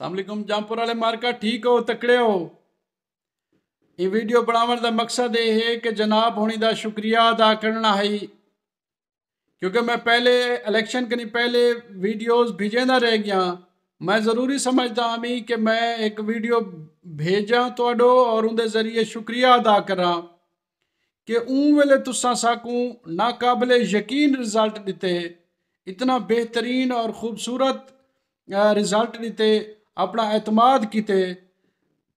ਸਲਾਮੁਅਲੈਕਮ ਜੰਪੁਰ वाले ਮਾਰਕਾ ठीक हो तकड़े हो ਇਹ ਵੀਡੀਓ ਬਣਾਉਣ ਦਾ ਮਕਸਦ ਇਹ ਹੈ ਕਿ ਜਨਾਬ ਹੋਣੀ ਦਾ ਸ਼ੁਕਰੀਆ ਅਦਾ ਕਰਨਾ ਹੈ क्योंकि मैं पहले इलेक्शन के नहीं पहले वीडियोस भेजेंदा रह गया मैं ज़रूरी समझदा हमी कि मैं एक वीडियो भेजा तो और उनके जरिए शुक्रिया अदा करा कि ऊँ वेले तुसा साकू नाकबिल यकीन रिजल्ट दिते इतना बेहतरीन और खूबसूरत रिजल्ट दिते ਆਪਣਾ ਇਤਮਾਦ ਕੀਤੇ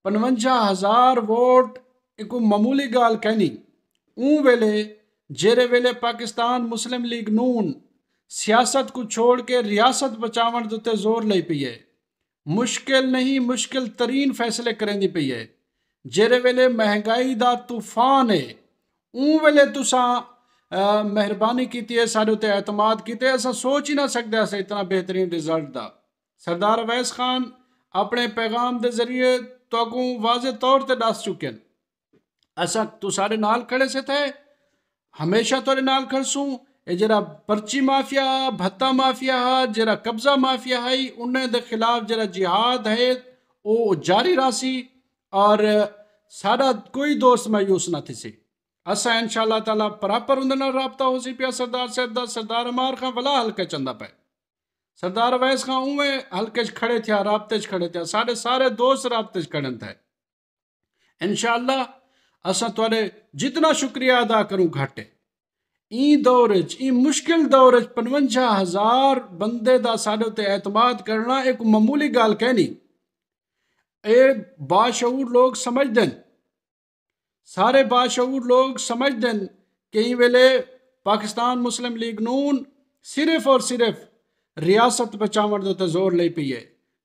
55000 ਵੋਟ ਇੱਕ ਮਾਮੂਲੀ ਗੱਲ ਕਹਿਨੀ ਉਹ ਵੇਲੇ ਜਿਹੜੇ ਵੇਲੇ ਪਾਕਿਸਤਾਨ ਮੁਸਲਿਮ ਲੀਗ ਨੂਨ ਸਿਆਸਤ ਨੂੰ ਛੋੜ ਕੇ ਰਿਆਸਤ ਬਚਾਉਣ ਦੇ ਉੱਤੇ ਜ਼ੋਰ ਲਈ ਪਈ ਹੈ ਮੁਸ਼ਕਿਲ ਨਹੀਂ ਮੁਸ਼ਕਿਲ ਤਰੀਨ ਫੈਸਲੇ ਕਰਨੀ ਪਈ ਹੈ ਜਿਹੜੇ ਵੇਲੇ ਮਹਿੰਗਾਈ ਦਾ ਤੂਫਾਨ ਹੈ ਉਹ ਵੇਲੇ ਤੁਸੀਂ ਮਿਹਰਬਾਨੀ ਕੀਤੀ ਹੈ ਸਾਡੇ ਉਤੇ ਇਤਮਾਦ ਕੀਤੇ ਅਸਾਂ ਸੋਚ ਹੀ ਨਾ ਸਕਦੇ ਅਸਾਂ ਇਤਨਾ ਬਿਹਤਰੀਨ ਰਿਜ਼ਲਟ ਦਾ ਸਰਦਾਰ ਅਵੈਸ ਖਾਨ ਆਪਣੇ ਪੈਗਾਮ ਦੇ ਜ਼ਰੀਏ ਤੁਹਾਨੂੰ ਵਾਜ਼ੇ ਤੌਰ ਤੇ ਦੱਸ ਚੁੱਕੇ ਹਨ ਅਸਾਂ ਤੂੰ ਸਾਡੇ ਨਾਲ ਖੜੇ ਸੇ ਤੇ ਹਮੇਸ਼ਾ ਤੁਹਾਡੇ ਨਾਲ ਖੜਸੂ ਇਹ ਜਿਹੜਾ ਪਰਚੀ ਮਾਫੀਆ ਭੱਤਾ ਮਾਫੀਆ ਜਿਹੜਾ ਕਬਜ਼ਾ ਮਾਫੀਆ ਹੈ ਉਹਨਾਂ ਦੇ ਖਿਲਾਫ ਜਿਹੜਾ ਜਿਹਾਦ ਹੈ ਉਹ ਜਾਰੀ ਰਾਸੀ ਔਰ ਸਾਡਾ ਕੋਈ ਦੋਸਤ ਮਾਇੂਸ ਨਾ ਸੀ ਅਸਾਂ ਇਨਸ਼ਾ ਅੱਲਾਹ ਤਾਲਾ ਬਰਾਬਰ ਉਹਨਾਂ ਨਾਲ رابطہ ਹੋ ਸੀ ਪਿਆ ਸਰਦਾਰ ਸਾਹਿਬ ਦਾ ਸਰਦਾਰ ਅਮਾਰ ਖਾਨ ਵਲਾ ਹਲਕਾ ਚੰਦਾ ਪਏ सरदार वैस का उवे हल्के खड़े थे रबते खड़े थे साढे सारे दोस्त रबते खड़न था इनशाला असां तव्हांजे जितना शुक्रिया अदा करूँ घटि ई दौर ई मुश्किल दौर पंजवंजाह हज़ार बंदे का साढे ते एतमाद करना एक मामूली ॻाल्हि कहनी ए लोग समझते सारे बाशूर लोग समझते कई वेले पाकिस्तान मुस्लिम लीग नून सिर्फ और सिर्फ रियासत बचावण तो जोर ले पी है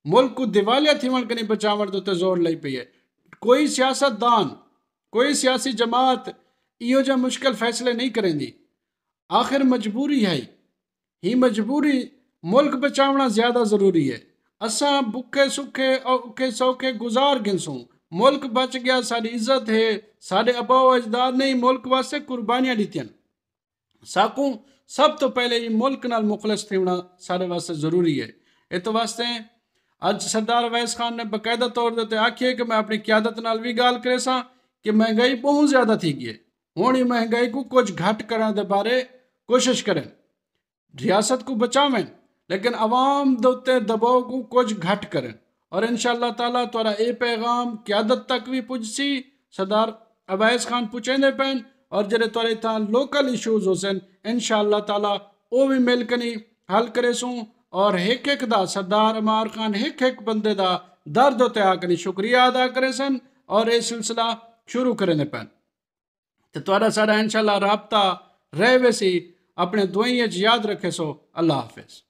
मुल्क को दिवालिया थी कने बचावण तो जोर ले पी है कोई सियासतदान कोई सियासी जमात इोज मुश्किल फ़ैसले नहीं करेंदी आखिर मजबूरी है ही मजबूरी मुल्क बचावना ज़्यादा ज़रूरी है अस बुखे सुखे औखे सौखे गुजार गिनसू मुल्क बच गया सारी इज्जत है सारे अबाओ अजदाद ने मुल्क वास्ते कुर्बानियां दीतियां साकू सब तो पहले ये मुल्क न मुखलस होना सारे वास्ते जरूरी है इस तो वास्ते अज सरदार अवैस खान ने बकायदा तौर आखिए कि मैं अपनी क्यादत न भी गाल करे कि महंगाई बहुत ज़्यादा थी गई हूँ ही महंगाई को कुछ घट करने बारे कोशिश करें रियासत को बचावें लेकिन आवाम के दबाव को कुछ घट करें और इन शाह तला तुरा यह पैगाम क्यादत तक भी पुजसी सरदार अवैस खान पुछेंदे पैन और जो तौर इतना लोकल इशूज़ हुसनि इन ताला तला बि मिल कनी हल करे सो और एक एक का सरदार अमार ख़ान एक एक बंदे का दर्द उत्ते आकनी शुक्रिया अदा करे सन और यह सिलसिला शुरू करने पैन थोड़ा तुआरा सारा इनशाला रबता रहे वैसी अपने दुआइए याद रखे सो अल्लाह हाफिज़